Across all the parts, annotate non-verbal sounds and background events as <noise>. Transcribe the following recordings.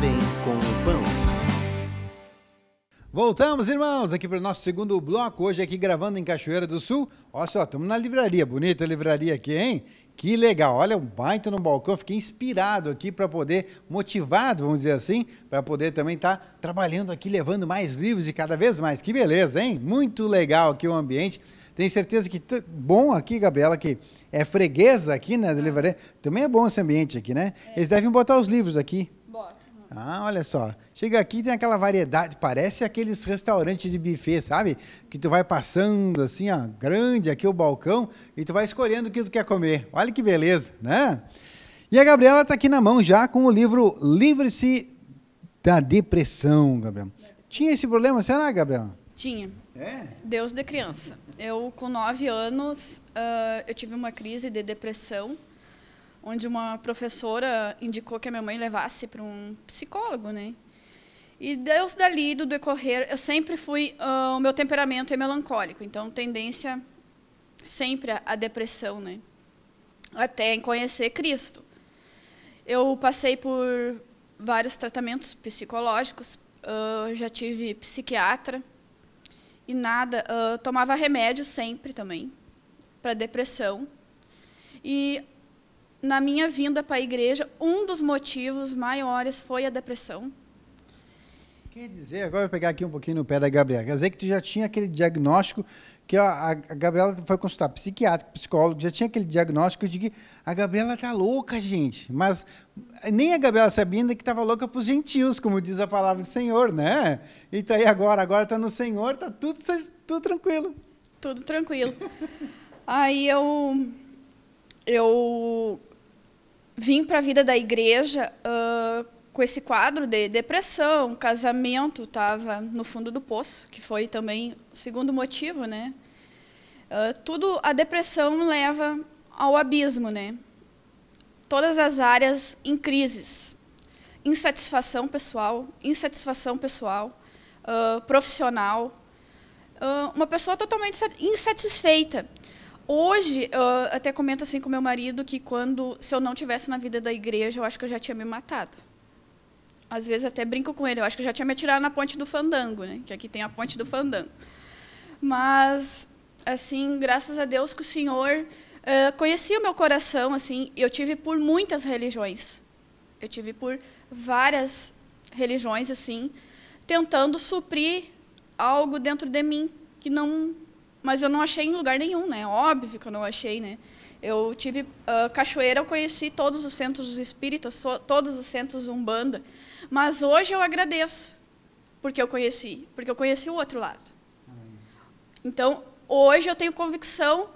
vem com o pão. Voltamos, irmãos, aqui para o nosso segundo bloco, hoje aqui gravando em Cachoeira do Sul. Olha só, estamos na livraria, bonita livraria aqui, hein? Que legal, olha, um baita no balcão, fiquei inspirado aqui para poder, motivado, vamos dizer assim, para poder também estar tá trabalhando aqui, levando mais livros e cada vez mais. Que beleza, hein? Muito legal aqui o ambiente. Tenho certeza que bom aqui, Gabriela, que é freguesa aqui, né, da livraria. Também é bom esse ambiente aqui, né? Eles devem botar os livros aqui. Ah, olha só. Chega aqui e tem aquela variedade, parece aqueles restaurantes de buffet, sabe? Que tu vai passando assim, ó, grande aqui o balcão, e tu vai escolhendo o que tu quer comer. Olha que beleza, né? E a Gabriela está aqui na mão já com o livro Livre-se da Depressão, Gabriela. Tinha esse problema, será, Gabriela? Tinha. É? Deus de criança. Eu, com nove anos, uh, eu tive uma crise de depressão onde uma professora indicou que a minha mãe levasse para um psicólogo, né? E Deus dali, do decorrer, eu sempre fui, uh, o meu temperamento é melancólico, então tendência sempre à depressão, né? Até em conhecer Cristo. Eu passei por vários tratamentos psicológicos, uh, já tive psiquiatra e nada, uh, tomava remédio sempre também para depressão. E na minha vinda para a igreja, um dos motivos maiores foi a depressão. Quer dizer, agora eu vou pegar aqui um pouquinho no pé da Gabriela. Quer dizer que tu já tinha aquele diagnóstico que a, a, Gabriela foi consultar psiquiatra, psicólogo, já tinha aquele diagnóstico de que a Gabriela tá louca, gente. Mas nem a Gabriela sabia ainda que estava louca para os gentios, como diz a palavra do Senhor, né? E tá aí agora, agora tá no Senhor, tá tudo, tudo tranquilo. Tudo tranquilo. aí eu eu vim para a vida da igreja uh, com esse quadro de depressão, casamento estava no fundo do poço, que foi também o segundo motivo, né? Uh, tudo a depressão leva ao abismo, né? Todas as áreas em crises, insatisfação pessoal, insatisfação pessoal, uh, profissional, uma pessoa totalmente insatisfeita. Hoje, eu até comento assim com meu marido que quando, se eu não tivesse na vida da igreja, eu acho que eu já tinha me matado. Às vezes até brinco com ele, eu acho que eu já tinha me atirado na ponte do fandango, né? Que aqui tem a ponte do fandango. Mas, assim, graças a Deus que o Senhor uh, conhecia o meu coração, assim, eu tive por muitas religiões. Eu tive por várias religiões, assim, tentando suprir algo dentro de mim que não mas eu não achei em lugar nenhum, né? Óbvio que eu não achei, né? Eu tive uh, cachoeira, eu conheci todos os centros espíritas, so, todos os centros umbanda, mas hoje eu agradeço porque eu conheci, porque eu conheci o outro lado. Então, hoje eu tenho convicção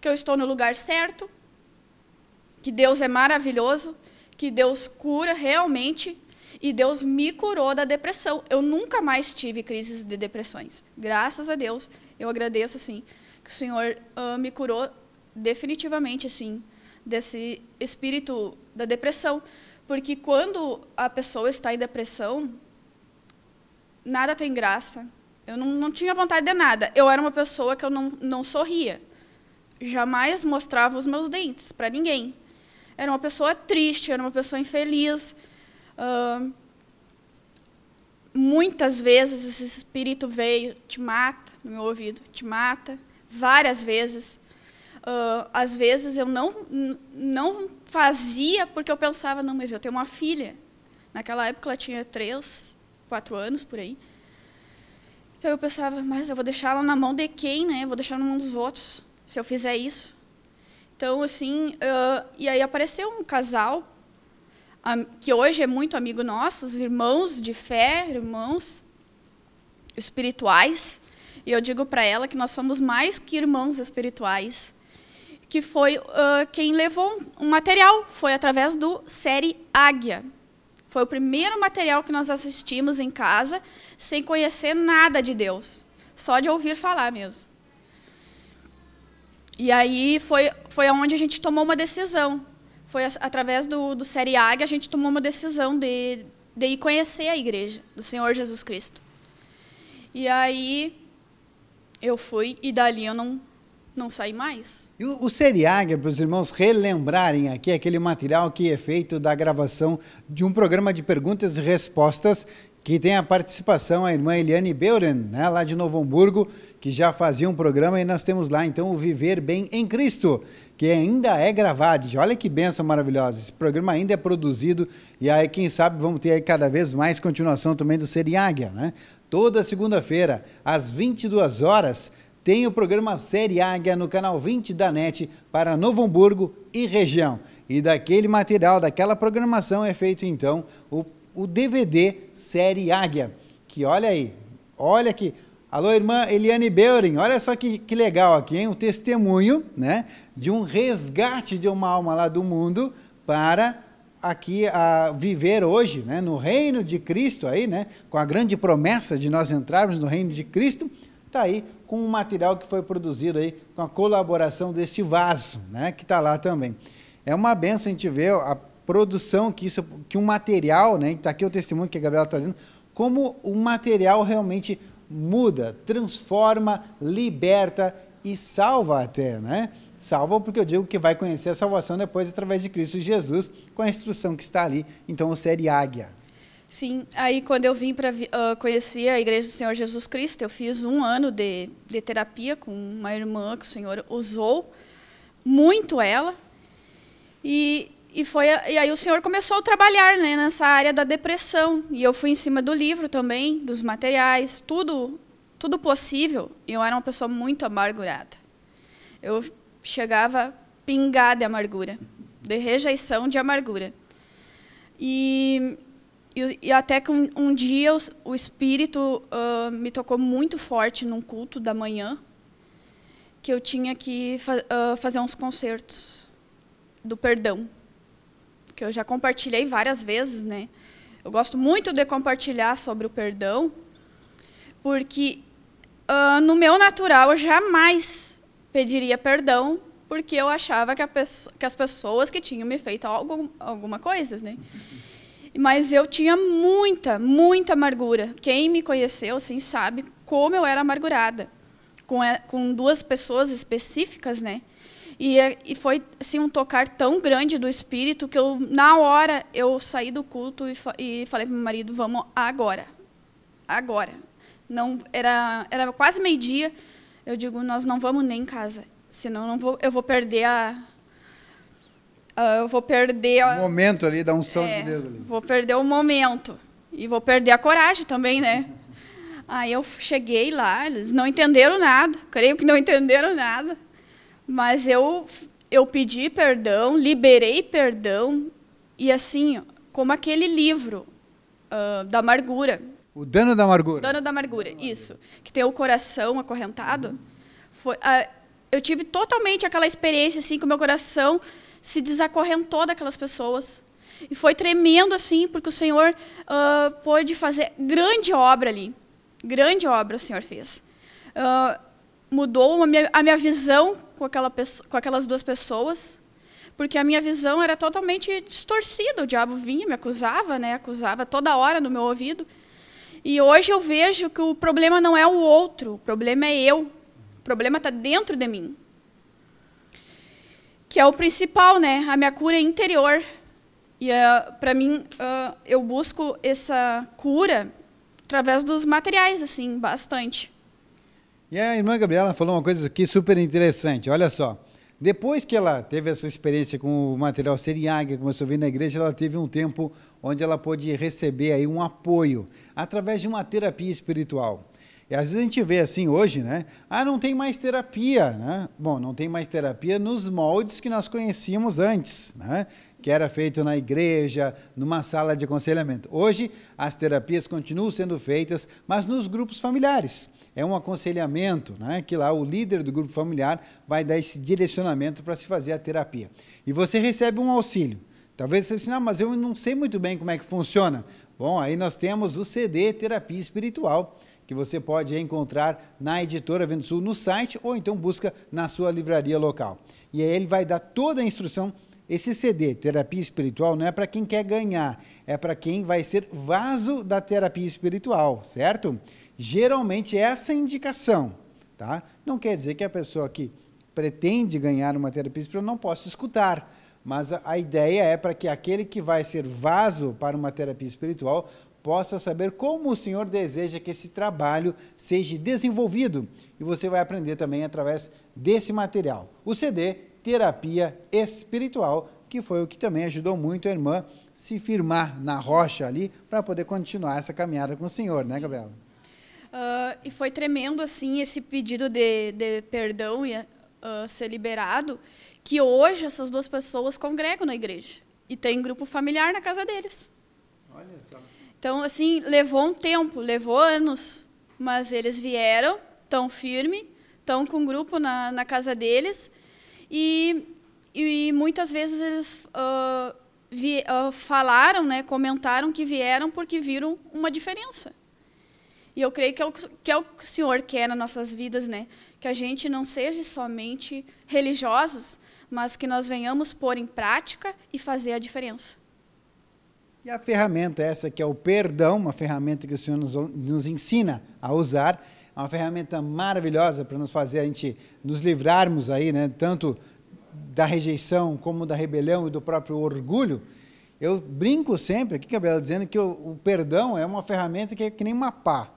que eu estou no lugar certo, que Deus é maravilhoso, que Deus cura realmente e Deus me curou da depressão. Eu nunca mais tive crises de depressões, graças a Deus. Eu agradeço, assim, que o Senhor uh, me curou definitivamente, assim, desse espírito da depressão. Porque quando a pessoa está em depressão, nada tem graça. Eu não, não tinha vontade de nada. Eu era uma pessoa que eu não, não sorria. Jamais mostrava os meus dentes para ninguém. Era uma pessoa triste, era uma pessoa infeliz. Uh, muitas vezes esse espírito veio, te mata no meu ouvido, te mata várias vezes. Uh, às vezes eu não, não fazia porque eu pensava, não, mas eu tenho uma filha. Naquela época ela tinha três, quatro anos por aí. Então eu pensava, mas eu vou deixar ela na mão de quem, né? Eu vou deixar na mão dos outros se eu fizer isso. Então, assim, uh, e aí apareceu um casal que hoje é muito amigo nosso, irmãos de fé, irmãos espirituais, e eu digo para ela que nós somos mais que irmãos espirituais, que foi uh, quem levou um material, foi através do série Águia. Foi o primeiro material que nós assistimos em casa, sem conhecer nada de Deus, só de ouvir falar mesmo. E aí foi, foi onde a gente tomou uma decisão. Foi através do, do Série Águia, a gente tomou uma decisão de, de ir conhecer a igreja do Senhor Jesus Cristo. E aí eu fui e dali eu não não saí mais. E o, o para os irmãos relembrarem aqui, aquele material que é feito da gravação de um programa de perguntas e respostas que tem a participação a irmã Eliane Beuren, né, lá de Novo Hamburgo, que já fazia um programa e nós temos lá então o Viver Bem em Cristo, que ainda é gravado. Olha que benção maravilhosa. Esse programa ainda é produzido e aí quem sabe vamos ter aí cada vez mais continuação também do Seriáguia, né? Toda segunda-feira, às 22 horas, tem o programa Série Águia no canal 20 da NET para Novo Hamburgo e região. E daquele material, daquela programação é feito então o, o DVD Série Águia. Que olha aí, olha que Alô, irmã Eliane Beuring, olha só que, que legal aqui, hein? O testemunho né, de um resgate de uma alma lá do mundo para aqui a viver hoje, né, no reino de Cristo aí, né, com a grande promessa de nós entrarmos no reino de Cristo, está aí com um material que foi produzido aí com a colaboração deste vaso, né, que está lá também. É uma benção a gente ver a produção que isso, que um material, né, está aqui o testemunho que a Gabriela está dizendo, como o material realmente muda, transforma, liberta e salva até, né? Salva porque eu digo que vai conhecer a salvação depois através de Cristo Jesus, com a instrução que está ali. Então, o série águia. Sim, aí quando eu vim para uh, ah, conhecer a Igreja do Senhor Jesus Cristo, eu fiz um ano de, de terapia com uma irmã que o Senhor usou muito ela. E, e, foi, e aí o Senhor começou a trabalhar né, nessa área da depressão. E eu fui em cima do livro também, dos materiais, tudo tudo possível, e eu era uma pessoa muito amargurada. Eu chegava pingada de amargura, de rejeição de amargura. E, e, e até que um, um dia o, o Espírito uh, me tocou muito forte num culto da manhã, que eu tinha que fa uh, fazer uns concertos do perdão, que eu já compartilhei várias vezes, né? Eu gosto muito de compartilhar sobre o perdão, porque uh, no meu natural, eu jamais pediria perdão, porque eu achava que, que as pessoas que tinham me feito alguma coisa, né? Mas eu tinha muita, muita amargura. Quem me conheceu, assim, sabe como eu era amargurada. Com, com duas pessoas específicas, né? E, e, foi assim, um tocar tão grande do espírito que eu na hora eu saí do culto e, fa e falei para meu marido vamos agora agora não, era, era quase meio-dia. Eu digo, nós não vamos nem em casa, senão não vou, eu vou perder a, a eu vou perder a, o momento ali da unção é, de Deus ali. Vou perder o momento e vou perder a coragem também, né? <laughs> Aí eu cheguei lá, eles não entenderam nada, creio que não entenderam nada, mas eu eu pedi perdão, liberei perdão e assim, como aquele livro uh, da amargura, o dano da amargura. Dano da amargura, isso. Que tem o coração acorrentado. Foi, ah, eu tive totalmente aquela experiência assim que o meu coração se desacorrentou daquelas pessoas. E foi tremendo assim, porque o Senhor uh, pôde fazer grande obra ali. Grande obra o Senhor fez. Uh, mudou a minha, a minha, visão com, aquela, com aquelas duas pessoas, porque a minha visão era totalmente distorcida. O diabo vinha, me acusava, né? acusava toda hora no meu ouvido. E hoje eu vejo que o problema não é o outro, o problema é eu. O problema está dentro de mim. Que é o principal, né? A minha cura é interior. E uh, eh, para mim, uh, eu busco essa cura através dos materiais, assim, bastante. E a irmã Gabriela falou uma coisa aqui super interessante. Olha só. Depois que ela teve essa experiência com o material Seriaga, começou a vir na igreja, ela teve um tempo onde ela pôde receber aí um apoio através de uma terapia espiritual. E às vezes a gente vê assim hoje, né? Ah, não tem mais terapia, né? Bom, não tem mais terapia nos moldes que nós conhecíamos antes, né? que era feito na igreja, numa sala de aconselhamento. Hoje, as terapias continuam sendo feitas, mas nos grupos familiares. É um aconselhamento, né, que lá o líder do grupo familiar vai dar esse direcionamento para se fazer a terapia. E você recebe um auxílio. Talvez você assim, não, ah, mas eu não sei muito bem como é que funciona. Bom, aí nós temos o CD Terapia Espiritual, que você pode encontrar na editora Vento Sul no site ou então busca na sua livraria local. E aí ele vai dar toda a instrução esse CD, Terapia Espiritual, não é para quem quer ganhar, é para quem vai ser vaso da terapia espiritual, certo? Geralmente é essa é a indicação, tá? Não quer dizer que a pessoa que pretende ganhar uma terapia espiritual não possa escutar, mas a, a ideia é para que aquele que vai ser vaso para uma terapia espiritual possa saber como o Senhor deseja que esse trabalho seja desenvolvido. E você vai aprender também através desse material. O CD terapia espiritual, que foi o que também ajudou muito a irmã se firmar na rocha ali para poder continuar essa caminhada com o Senhor, né, Gabriela? Uh, e foi tremendo assim esse pedido de, de perdão e uh, ser liberado, que hoje essas duas pessoas congregam na igreja e tem grupo familiar na casa deles. Olha só. Então assim levou um tempo, levou anos, mas eles vieram tão firme, tão com grupo na, na casa deles e, e muitas vezes eles uh, vi, uh, falaram, né, comentaram que vieram porque viram uma diferença. E eu creio que é, o, que é o que o Senhor quer nas nossas vidas, né? Que a gente não seja somente religiosos, mas que nós venhamos pôr em prática e fazer a diferença. E a ferramenta essa que é o perdão, uma ferramenta que o Senhor nos, nos ensina a usar, é uma ferramenta maravilhosa para nos fazer a gente nos livrarmos aí, né, tanto da rejeição como da rebelião e do próprio orgulho. Eu brinco sempre aqui, Gabriela, dizendo que o, o perdão é uma ferramenta que é que nem uma pá.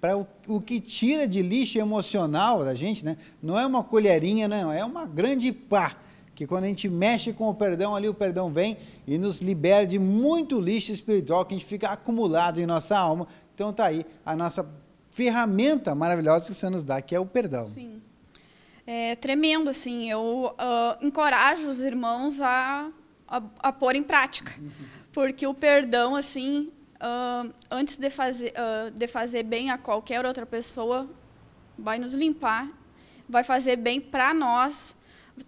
Para o, o, que tira de lixo emocional da gente, né? Não é uma colherinha, não, é uma grande pá. Que quando a gente mexe com o perdão ali, o perdão vem e nos libera de muito lixo espiritual que a gente fica acumulado em nossa alma. Então tá aí a nossa ferramenta maravilhosa que você nos dá, que é o perdão. Sim. É tremendo, assim. Eu uh, encorajo os irmãos a, a, a pôr em prática. Uhum. Porque o perdão, assim, uh, antes de fazer, uh, de fazer bem a qualquer outra pessoa, vai nos limpar, vai fazer bem para nós.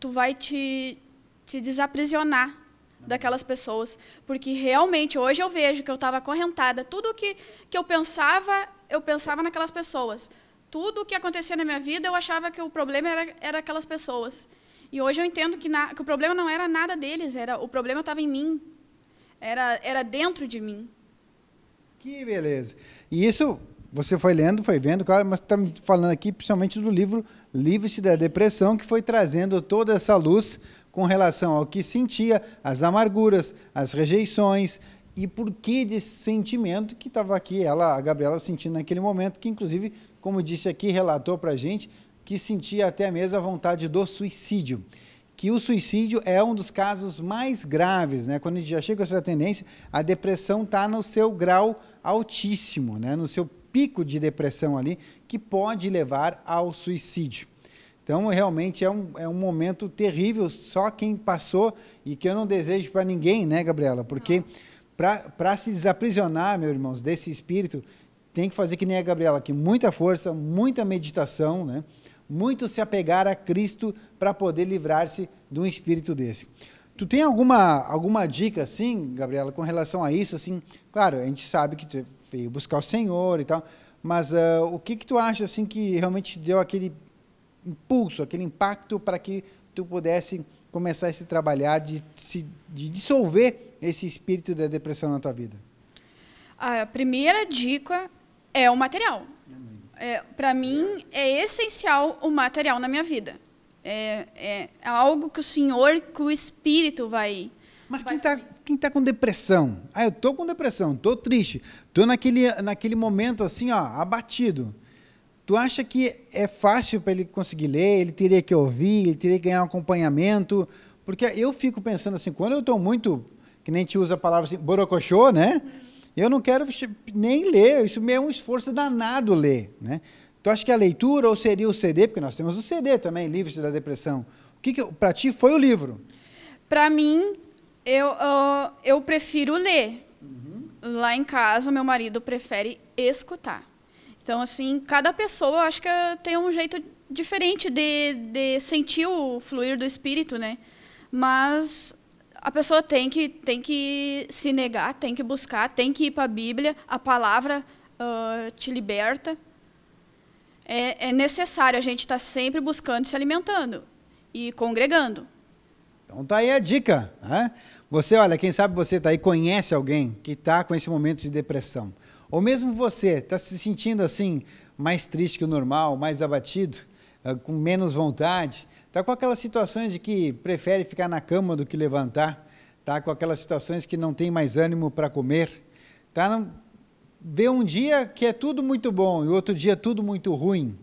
Tu vai te, te desaprisionar uhum. daquelas pessoas. Porque realmente, hoje eu vejo que eu estava acorrentada. Tudo que, que eu pensava eu pensava naquelas pessoas. Tudo o que acontecia na minha vida, eu achava que o problema era, era aquelas pessoas. E hoje eu entendo que, na, que o problema não era nada deles, era o problema estava em mim. Era, era dentro de mim. Que beleza. E isso você foi lendo, foi vendo, claro, mas tá estamos falando aqui principalmente do livro Livre-se da Depressão, que foi trazendo toda essa luz com relação ao que sentia, as amarguras, as rejeições e por que desse sentimento que estava aqui, ela, a Gabriela, sentindo naquele momento, que inclusive, como disse aqui, relatou para a gente, que sentia até mesmo a vontade do suicídio. Que o suicídio é um dos casos mais graves, né? Quando a gente já chega a essa tendência, a depressão está no seu grau altíssimo, né? No seu pico de depressão ali, que pode levar ao suicídio. Então, realmente é um, é um momento terrível, só quem passou e que eu não desejo para ninguém, né, Gabriela? Porque. Não para se desaprisionar, meus irmãos, desse espírito, tem que fazer que nem a Gabriela, que muita força, muita meditação, né? muito se apegar a Cristo para poder livrar-se de um espírito desse. Tu tem alguma, alguma dica, assim, Gabriela, com relação a isso? Assim, claro, a gente sabe que tu veio buscar o Senhor e tal, mas uh, o que, que tu acha assim que realmente deu aquele impulso, aquele impacto para que tu pudesse começar a se trabalhar de se de dissolver esse espírito da depressão na tua vida? A primeira dica é o material. É, Para mim, é essencial o material na minha vida. É, é, é, algo que o Senhor, que o Espírito vai. Mas quem está quem tá com depressão? Ah, eu tô com depressão, tô triste, tô naquele, naquele momento assim, ó, abatido. Tu acha que é fácil para ele conseguir ler? Ele teria que ouvir, ele teria que ganhar um acompanhamento? Porque eu fico pensando assim, quando eu estou muito que nem te usa a palavra assim, borocochô, né? Eu não quero nem ler, isso é um esforço danado ler, né? Tu acha que a leitura ou seria o CD, porque nós temos o CD também, Livros da Depressão. O que, que para ti foi o livro? Para mim, eu, uh, eu prefiro ler. Uhum. Lá em casa, meu marido prefere escutar. Então, assim, cada pessoa, acho que tem um jeito diferente de, de sentir o fluir do espírito, né? Mas a pessoa tem que, tem que se negar, tem que buscar, tem que ir para a Bíblia, a palavra uh, te liberta. É, é necessário a gente estar tá sempre buscando, se alimentando e congregando. Então tá aí a dica. Né? Você, olha, quem sabe você está aí, conhece alguém que está com esse momento de depressão. Ou mesmo você está se sentindo assim, mais triste que o normal, mais abatido, ah, com menos vontade. Está com aquelas situações de que prefere ficar na cama do que levantar, está com aquelas situações que não tem mais ânimo para comer, tá no... vê um dia que é tudo muito bom e outro dia tudo muito ruim,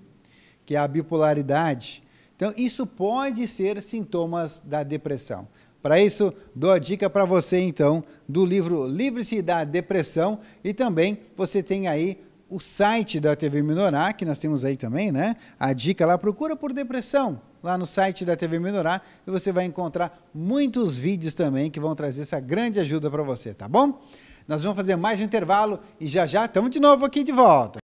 que é a bipolaridade. Então, isso pode ser sintomas da depressão. Para isso, dou a dica para você então do livro Livre-se da Depressão e também você tem aí o site da TV Minorá, que nós temos aí também, né? A dica lá, procura por depressão lá no site da TV Minorá e você vai encontrar muitos vídeos também que vão trazer essa grande ajuda para você, tá bom? Nós vamos fazer mais um intervalo e já já estamos de novo aqui de volta.